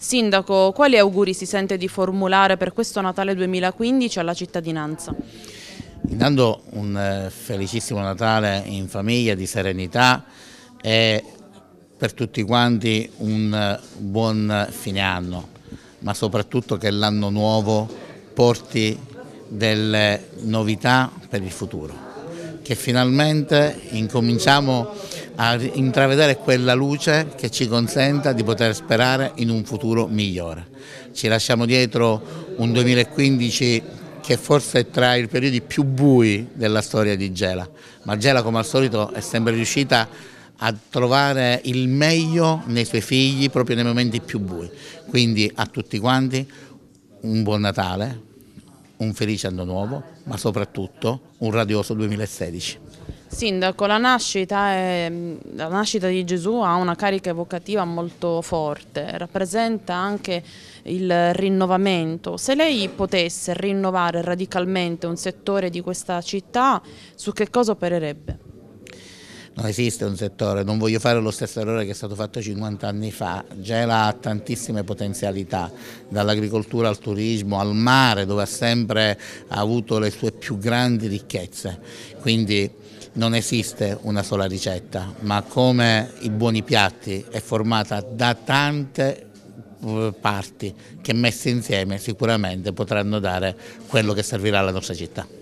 Sindaco, quali auguri si sente di formulare per questo Natale 2015 alla cittadinanza? Intanto un eh, felicissimo Natale in famiglia, di serenità e per tutti quanti un eh, buon fine anno, ma soprattutto che l'anno nuovo porti delle novità per il futuro, che finalmente incominciamo a intravedere quella luce che ci consenta di poter sperare in un futuro migliore. Ci lasciamo dietro un 2015 che forse è tra i periodi più bui della storia di Gela, ma Gela come al solito è sempre riuscita a trovare il meglio nei suoi figli proprio nei momenti più bui. Quindi a tutti quanti un buon Natale, un felice anno nuovo, ma soprattutto un radioso 2016. Sindaco, la nascita, è, la nascita, di Gesù ha una carica evocativa molto forte, rappresenta anche il rinnovamento. Se lei potesse rinnovare radicalmente un settore di questa città, su che cosa opererebbe? non esiste un settore, non voglio fare lo stesso errore che è stato fatto 50 anni fa, Gela ha tantissime potenzialità, dall'agricoltura al turismo, al mare dove ha sempre avuto le sue più grandi ricchezze, quindi non esiste una sola ricetta, ma come i buoni piatti è formata da tante eh, parti che messe insieme sicuramente potranno dare quello che servirà alla nostra città.